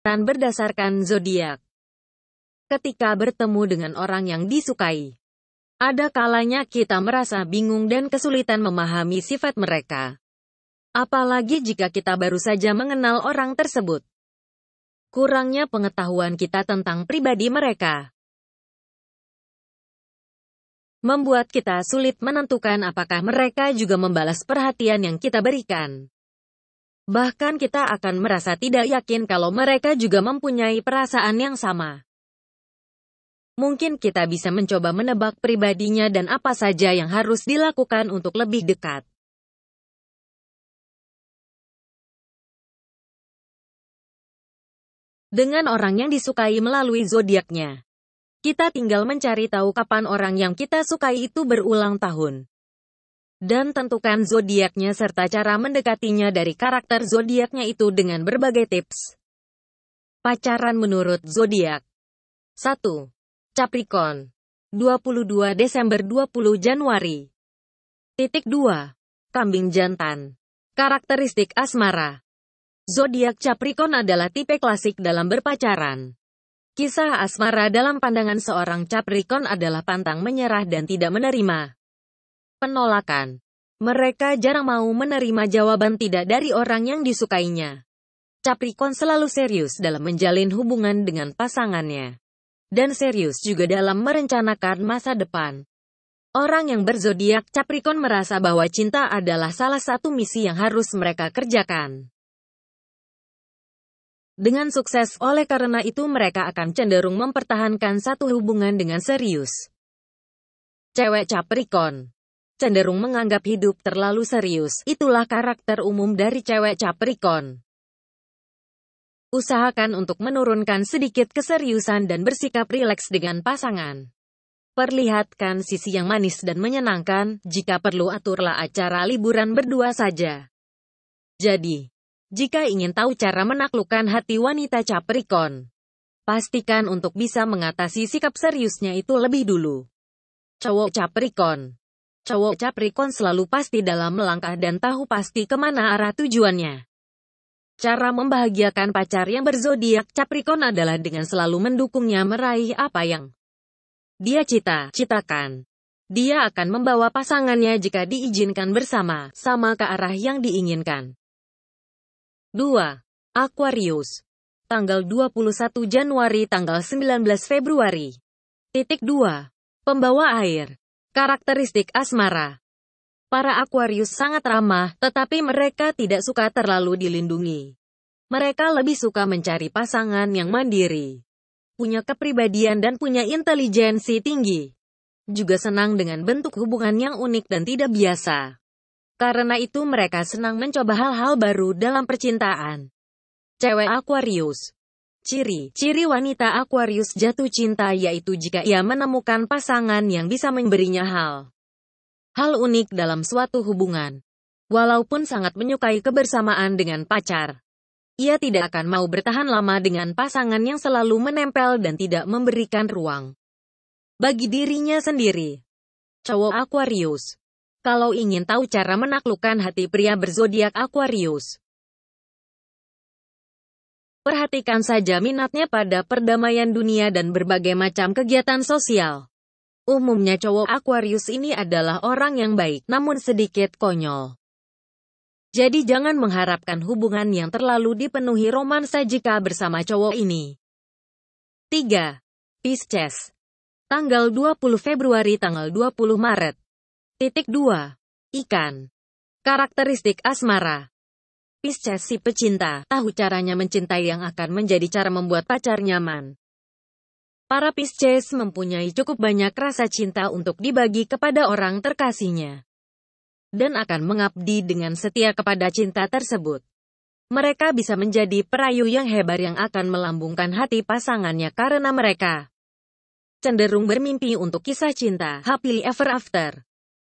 dan berdasarkan zodiak. Ketika bertemu dengan orang yang disukai, ada kalanya kita merasa bingung dan kesulitan memahami sifat mereka. Apalagi jika kita baru saja mengenal orang tersebut. Kurangnya pengetahuan kita tentang pribadi mereka membuat kita sulit menentukan apakah mereka juga membalas perhatian yang kita berikan. Bahkan kita akan merasa tidak yakin kalau mereka juga mempunyai perasaan yang sama. Mungkin kita bisa mencoba menebak pribadinya dan apa saja yang harus dilakukan untuk lebih dekat. Dengan orang yang disukai melalui zodiaknya, kita tinggal mencari tahu kapan orang yang kita sukai itu berulang tahun dan tentukan zodiaknya serta cara mendekatinya dari karakter zodiaknya itu dengan berbagai tips. Pacaran menurut zodiak. 1. Capricorn. 22 Desember 20 Januari. Titik 2. Kambing jantan. Karakteristik asmara. Zodiak Capricorn adalah tipe klasik dalam berpacaran. Kisah asmara dalam pandangan seorang Capricorn adalah pantang menyerah dan tidak menerima penolakan. Mereka jarang mau menerima jawaban tidak dari orang yang disukainya. Capricorn selalu serius dalam menjalin hubungan dengan pasangannya. Dan serius juga dalam merencanakan masa depan. Orang yang berzodiak Capricorn merasa bahwa cinta adalah salah satu misi yang harus mereka kerjakan. Dengan sukses, oleh karena itu mereka akan cenderung mempertahankan satu hubungan dengan serius. Cewek Capricorn cenderung menganggap hidup terlalu serius. Itulah karakter umum dari cewek Capricorn. Usahakan untuk menurunkan sedikit keseriusan dan bersikap rileks dengan pasangan. Perlihatkan sisi yang manis dan menyenangkan, jika perlu aturlah acara liburan berdua saja. Jadi, jika ingin tahu cara menaklukkan hati wanita Capricorn, pastikan untuk bisa mengatasi sikap seriusnya itu lebih dulu. Cowok Capricorn Cowok Capricorn selalu pasti dalam melangkah dan tahu pasti kemana arah tujuannya. Cara membahagiakan pacar yang berzodiak Capricorn adalah dengan selalu mendukungnya meraih apa yang dia cita-citakan. Dia akan membawa pasangannya jika diizinkan bersama, sama ke arah yang diinginkan. 2. Aquarius. Tanggal 21 Januari tanggal 19 Februari. Titik 2. Pembawa air. Karakteristik asmara Para Aquarius sangat ramah, tetapi mereka tidak suka terlalu dilindungi. Mereka lebih suka mencari pasangan yang mandiri, punya kepribadian dan punya intelijensi tinggi. Juga senang dengan bentuk hubungan yang unik dan tidak biasa. Karena itu mereka senang mencoba hal-hal baru dalam percintaan. Cewek Aquarius Ciri-ciri wanita Aquarius jatuh cinta yaitu jika ia menemukan pasangan yang bisa memberinya hal. Hal unik dalam suatu hubungan. Walaupun sangat menyukai kebersamaan dengan pacar, ia tidak akan mau bertahan lama dengan pasangan yang selalu menempel dan tidak memberikan ruang. Bagi dirinya sendiri, cowok Aquarius. Kalau ingin tahu cara menaklukkan hati pria berzodiak Aquarius, Perhatikan saja minatnya pada perdamaian dunia dan berbagai macam kegiatan sosial. Umumnya cowok Aquarius ini adalah orang yang baik, namun sedikit konyol. Jadi jangan mengharapkan hubungan yang terlalu dipenuhi romansa jika bersama cowok ini. 3. Pisces Tanggal 20 Februari tanggal 20 Maret Titik 2. Ikan Karakteristik asmara Pisces si pecinta, tahu caranya mencintai yang akan menjadi cara membuat pacar nyaman. Para Pisces mempunyai cukup banyak rasa cinta untuk dibagi kepada orang terkasihnya. Dan akan mengabdi dengan setia kepada cinta tersebut. Mereka bisa menjadi perayu yang hebat yang akan melambungkan hati pasangannya karena mereka cenderung bermimpi untuk kisah cinta, happily ever after.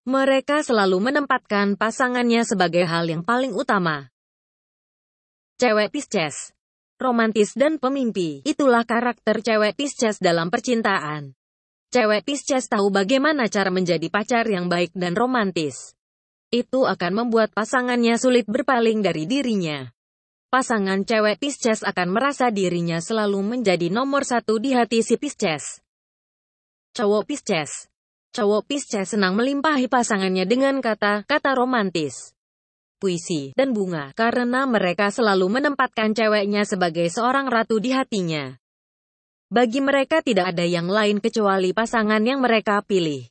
Mereka selalu menempatkan pasangannya sebagai hal yang paling utama. Cewek Pisces Romantis dan pemimpi, itulah karakter cewek Pisces dalam percintaan. Cewek Pisces tahu bagaimana cara menjadi pacar yang baik dan romantis. Itu akan membuat pasangannya sulit berpaling dari dirinya. Pasangan cewek Pisces akan merasa dirinya selalu menjadi nomor satu di hati si Pisces. Cowok Pisces Cowok Pisces senang melimpahi pasangannya dengan kata-kata romantis puisi, dan bunga, karena mereka selalu menempatkan ceweknya sebagai seorang ratu di hatinya. Bagi mereka tidak ada yang lain kecuali pasangan yang mereka pilih.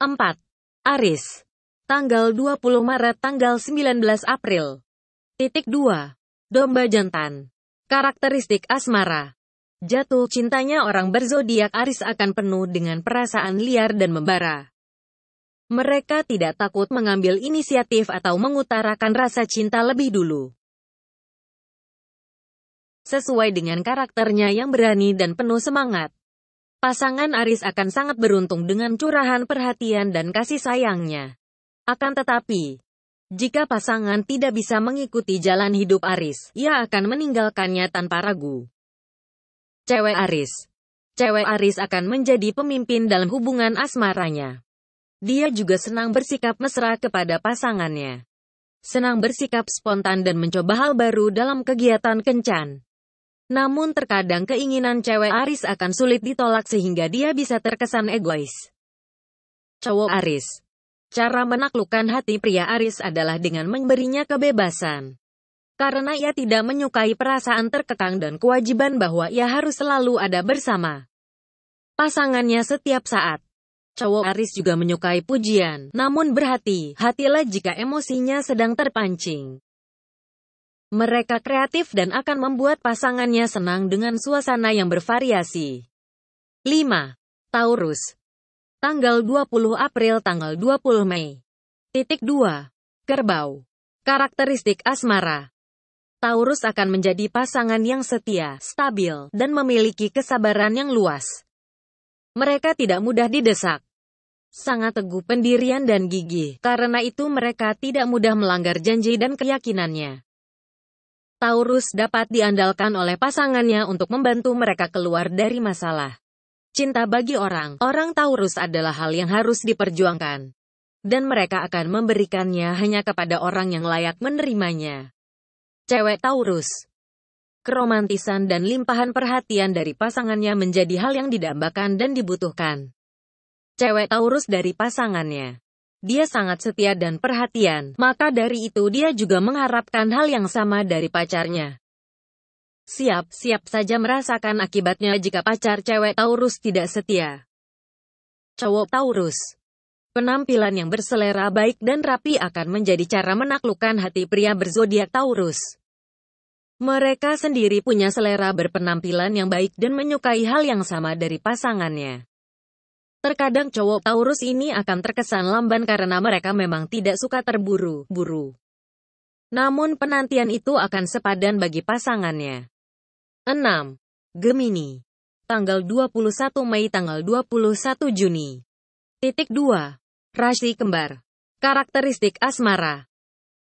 4. Aris. Tanggal 20 Maret tanggal 19 April. Titik 2. Domba jantan. Karakteristik asmara. Jatuh cintanya orang berzodiak Aris akan penuh dengan perasaan liar dan membara. Mereka tidak takut mengambil inisiatif atau mengutarakan rasa cinta lebih dulu. Sesuai dengan karakternya yang berani dan penuh semangat, pasangan Aris akan sangat beruntung dengan curahan perhatian dan kasih sayangnya. Akan tetapi, jika pasangan tidak bisa mengikuti jalan hidup Aris, ia akan meninggalkannya tanpa ragu. Cewek Aris Cewek Aris akan menjadi pemimpin dalam hubungan asmaranya. Dia juga senang bersikap mesra kepada pasangannya. Senang bersikap spontan dan mencoba hal baru dalam kegiatan kencan. Namun terkadang keinginan cewek Aris akan sulit ditolak sehingga dia bisa terkesan egois. Cowok Aris Cara menaklukkan hati pria Aris adalah dengan memberinya kebebasan karena ia tidak menyukai perasaan terkekang dan kewajiban bahwa ia harus selalu ada bersama pasangannya setiap saat. Cowok Aris juga menyukai pujian, namun berhati-hatilah jika emosinya sedang terpancing. Mereka kreatif dan akan membuat pasangannya senang dengan suasana yang bervariasi. 5. Taurus Tanggal 20 April tanggal 20 Mei Titik 2. Kerbau Karakteristik asmara Taurus akan menjadi pasangan yang setia, stabil, dan memiliki kesabaran yang luas. Mereka tidak mudah didesak, sangat teguh pendirian dan gigi. Karena itu mereka tidak mudah melanggar janji dan keyakinannya. Taurus dapat diandalkan oleh pasangannya untuk membantu mereka keluar dari masalah. Cinta bagi orang, orang Taurus adalah hal yang harus diperjuangkan. Dan mereka akan memberikannya hanya kepada orang yang layak menerimanya. Cewek Taurus Keromantisan dan limpahan perhatian dari pasangannya menjadi hal yang didambakan dan dibutuhkan cewek Taurus dari pasangannya. Dia sangat setia dan perhatian, maka dari itu dia juga mengharapkan hal yang sama dari pacarnya. Siap-siap saja merasakan akibatnya jika pacar cewek Taurus tidak setia. Cowok Taurus Penampilan yang berselera baik dan rapi akan menjadi cara menaklukkan hati pria berzodiak Taurus. Mereka sendiri punya selera berpenampilan yang baik dan menyukai hal yang sama dari pasangannya. Terkadang cowok Taurus ini akan terkesan lamban karena mereka memang tidak suka terburu-buru. Namun penantian itu akan sepadan bagi pasangannya. 6. Gemini. Tanggal 21 Mei tanggal 21 Juni. Titik 2. Rasi kembar. Karakteristik asmara.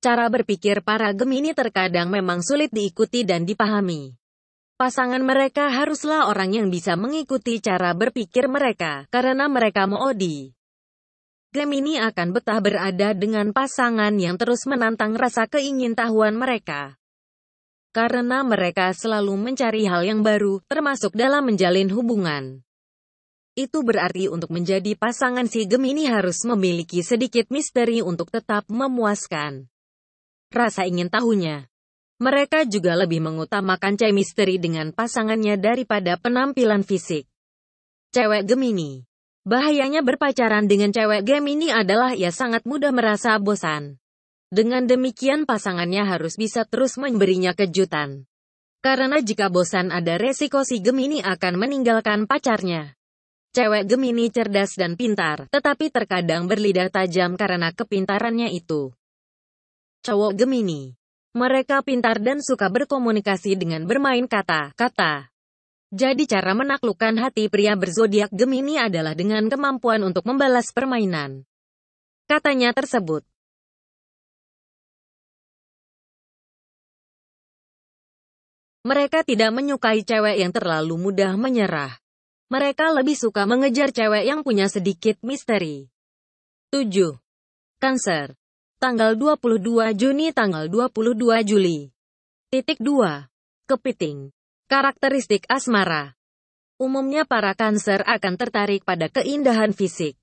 Cara berpikir para Gemini terkadang memang sulit diikuti dan dipahami. Pasangan mereka haruslah orang yang bisa mengikuti cara berpikir mereka, karena mereka moodi. Gemini akan betah berada dengan pasangan yang terus menantang rasa keingintahuan mereka. Karena mereka selalu mencari hal yang baru, termasuk dalam menjalin hubungan. Itu berarti untuk menjadi pasangan si Gemini harus memiliki sedikit misteri untuk tetap memuaskan rasa ingin tahunya. Mereka juga lebih mengutamakan misteri dengan pasangannya daripada penampilan fisik. Cewek Gemini Bahayanya berpacaran dengan cewek Gemini adalah ia sangat mudah merasa bosan. Dengan demikian pasangannya harus bisa terus memberinya kejutan. Karena jika bosan ada resiko si Gemini akan meninggalkan pacarnya. Cewek Gemini cerdas dan pintar, tetapi terkadang berlidah tajam karena kepintarannya itu. Cowok Gemini mereka pintar dan suka berkomunikasi dengan bermain kata-kata. Jadi cara menaklukkan hati pria berzodiak Gemini adalah dengan kemampuan untuk membalas permainan. Katanya tersebut. Mereka tidak menyukai cewek yang terlalu mudah menyerah. Mereka lebih suka mengejar cewek yang punya sedikit misteri. 7. Cancer tanggal 22 Juni tanggal 22 Juli. Titik 2. Kepiting. Karakteristik asmara. Umumnya para kanker akan tertarik pada keindahan fisik.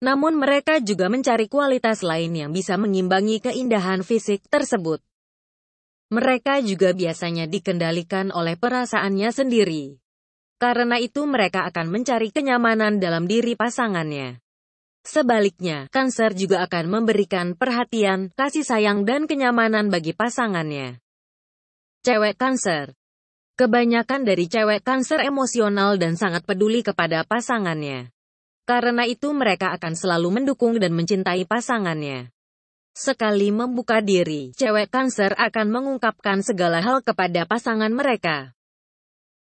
Namun mereka juga mencari kualitas lain yang bisa mengimbangi keindahan fisik tersebut. Mereka juga biasanya dikendalikan oleh perasaannya sendiri. Karena itu mereka akan mencari kenyamanan dalam diri pasangannya. Sebaliknya, Cancer juga akan memberikan perhatian, kasih sayang dan kenyamanan bagi pasangannya. Cewek Cancer Kebanyakan dari cewek cancer emosional dan sangat peduli kepada pasangannya. Karena itu mereka akan selalu mendukung dan mencintai pasangannya. Sekali membuka diri, cewek cancer akan mengungkapkan segala hal kepada pasangan mereka.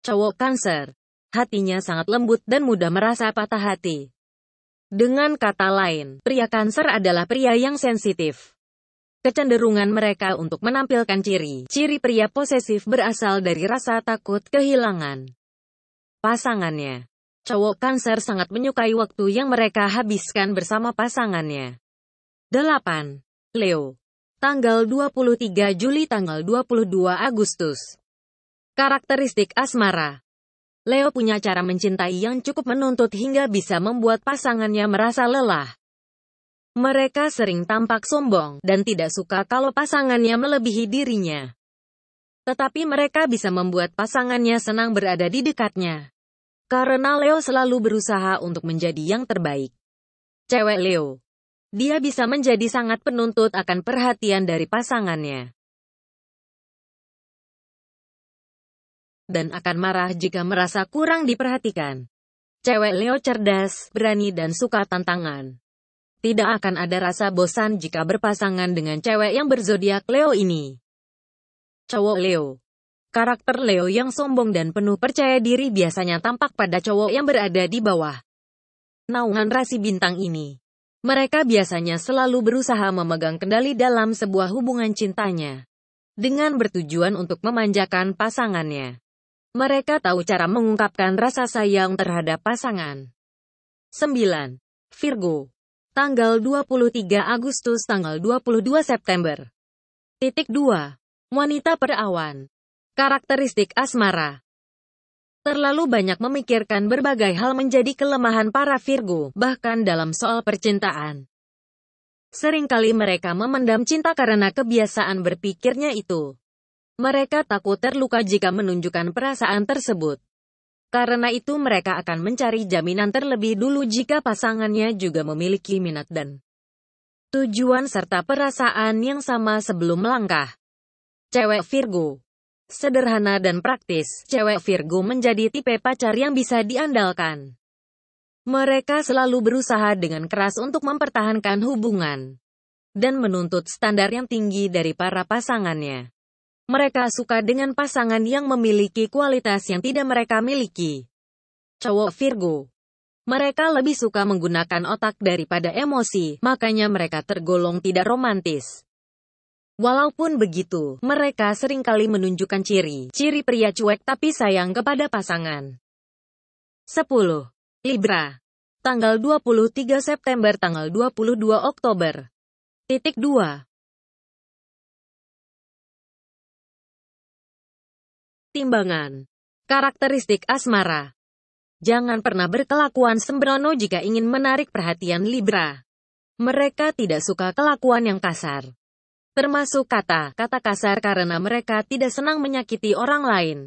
Cowok cancer. hatinya sangat lembut dan mudah merasa patah hati. Dengan kata lain, pria kanker adalah pria yang sensitif. Kecenderungan mereka untuk menampilkan ciri-ciri pria posesif berasal dari rasa takut kehilangan pasangannya. Cowok kanker sangat menyukai waktu yang mereka habiskan bersama pasangannya. 8. Leo. Tanggal 23 Juli tanggal 22 Agustus. Karakteristik asmara Leo punya cara mencintai yang cukup menuntut hingga bisa membuat pasangannya merasa lelah. Mereka sering tampak sombong dan tidak suka kalau pasangannya melebihi dirinya. Tetapi mereka bisa membuat pasangannya senang berada di dekatnya. Karena Leo selalu berusaha untuk menjadi yang terbaik. Cewek Leo. Dia bisa menjadi sangat penuntut akan perhatian dari pasangannya. dan akan marah jika merasa kurang diperhatikan. Cewek Leo cerdas, berani dan suka tantangan. Tidak akan ada rasa bosan jika berpasangan dengan cewek yang berzodiak Leo ini. Cowok Leo Karakter Leo yang sombong dan penuh percaya diri biasanya tampak pada cowok yang berada di bawah naungan rasi bintang ini. Mereka biasanya selalu berusaha memegang kendali dalam sebuah hubungan cintanya dengan bertujuan untuk memanjakan pasangannya. Mereka tahu cara mengungkapkan rasa sayang terhadap pasangan. 9. Virgo. Tanggal 23 Agustus tanggal 22 September. Titik 2. Wanita perawan. Karakteristik asmara. Terlalu banyak memikirkan berbagai hal menjadi kelemahan para Virgo, bahkan dalam soal percintaan. Seringkali mereka memendam cinta karena kebiasaan berpikirnya itu. Mereka takut terluka jika menunjukkan perasaan tersebut. Karena itu mereka akan mencari jaminan terlebih dulu jika pasangannya juga memiliki minat dan tujuan serta perasaan yang sama sebelum melangkah. Cewek Virgo Sederhana dan praktis, cewek Virgo menjadi tipe pacar yang bisa diandalkan. Mereka selalu berusaha dengan keras untuk mempertahankan hubungan dan menuntut standar yang tinggi dari para pasangannya. Mereka suka dengan pasangan yang memiliki kualitas yang tidak mereka miliki. Cowok Virgo mereka lebih suka menggunakan otak daripada emosi, makanya mereka tergolong tidak romantis. Walaupun begitu, mereka seringkali menunjukkan ciri-ciri pria cuek tapi sayang kepada pasangan. 10. Libra. Tanggal 23 September tanggal 22 Oktober. Titik 2. pertimbangan. Karakteristik asmara. Jangan pernah berkelakuan sembrono jika ingin menarik perhatian Libra. Mereka tidak suka kelakuan yang kasar. Termasuk kata-kata kasar karena mereka tidak senang menyakiti orang lain.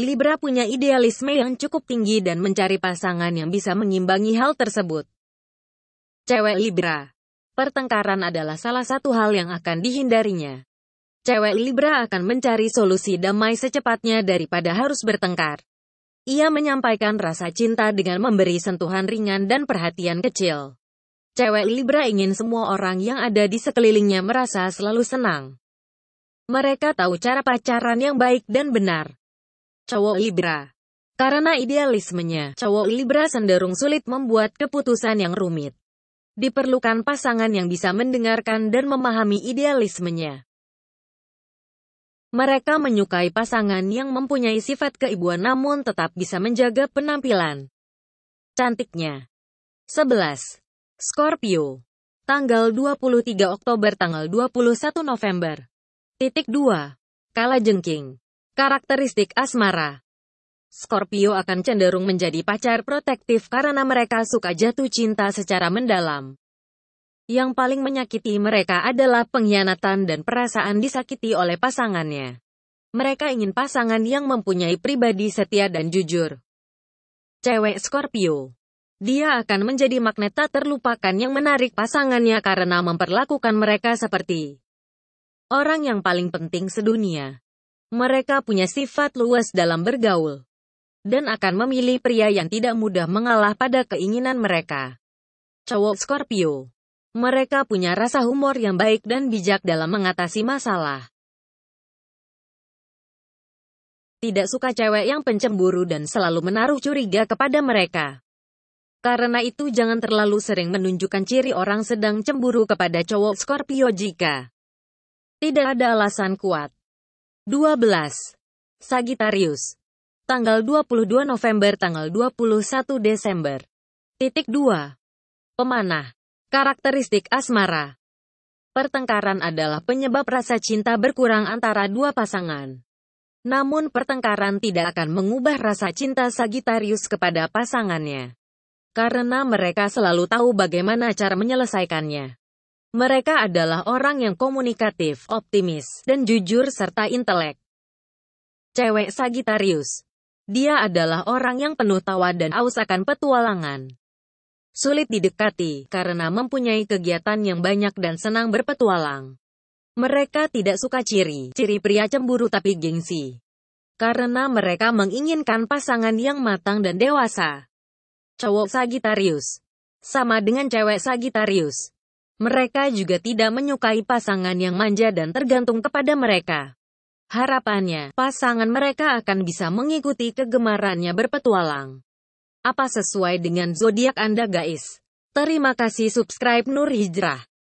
Libra punya idealisme yang cukup tinggi dan mencari pasangan yang bisa mengimbangi hal tersebut. Cewek Libra. Pertengkaran adalah salah satu hal yang akan dihindarinya cewek Libra akan mencari solusi damai secepatnya daripada harus bertengkar. Ia menyampaikan rasa cinta dengan memberi sentuhan ringan dan perhatian kecil. Cewek Libra ingin semua orang yang ada di sekelilingnya merasa selalu senang. Mereka tahu cara pacaran yang baik dan benar. Cowok Libra Karena idealismenya, cowok Libra cenderung sulit membuat keputusan yang rumit. Diperlukan pasangan yang bisa mendengarkan dan memahami idealismenya. Mereka menyukai pasangan yang mempunyai sifat keibuan namun tetap bisa menjaga penampilan. Cantiknya. 11. Scorpio. Tanggal 23 Oktober tanggal 21 November. Titik 2. jengking. Karakteristik asmara. Scorpio akan cenderung menjadi pacar protektif karena mereka suka jatuh cinta secara mendalam. Yang paling menyakiti mereka adalah pengkhianatan dan perasaan disakiti oleh pasangannya. Mereka ingin pasangan yang mempunyai pribadi setia dan jujur. Cewek Scorpio dia akan menjadi magnet tak terlupakan yang menarik pasangannya karena memperlakukan mereka seperti orang yang paling penting sedunia. Mereka punya sifat luas dalam bergaul dan akan memilih pria yang tidak mudah mengalah pada keinginan mereka. Cowok Scorpio mereka punya rasa humor yang baik dan bijak dalam mengatasi masalah. Tidak suka cewek yang pencemburu dan selalu menaruh curiga kepada mereka. Karena itu jangan terlalu sering menunjukkan ciri orang sedang cemburu kepada cowok Scorpio jika tidak ada alasan kuat. 12. Sagittarius. Tanggal 22 November tanggal 21 Desember. Titik 2. Pemanah. Karakteristik asmara Pertengkaran adalah penyebab rasa cinta berkurang antara dua pasangan. Namun pertengkaran tidak akan mengubah rasa cinta Sagittarius kepada pasangannya. Karena mereka selalu tahu bagaimana cara menyelesaikannya. Mereka adalah orang yang komunikatif, optimis, dan jujur serta intelek. Cewek Sagittarius. Dia adalah orang yang penuh tawa dan aus akan petualangan sulit didekati karena mempunyai kegiatan yang banyak dan senang berpetualang. Mereka tidak suka ciri-ciri pria cemburu tapi gengsi. Karena mereka menginginkan pasangan yang matang dan dewasa. Cowok Sagitarius sama dengan cewek Sagitarius. Mereka juga tidak menyukai pasangan yang manja dan tergantung kepada mereka. Harapannya, pasangan mereka akan bisa mengikuti kegemarannya berpetualang. Apa sesuai dengan zodiak Anda guys? Terima kasih subscribe Nur Hijrah.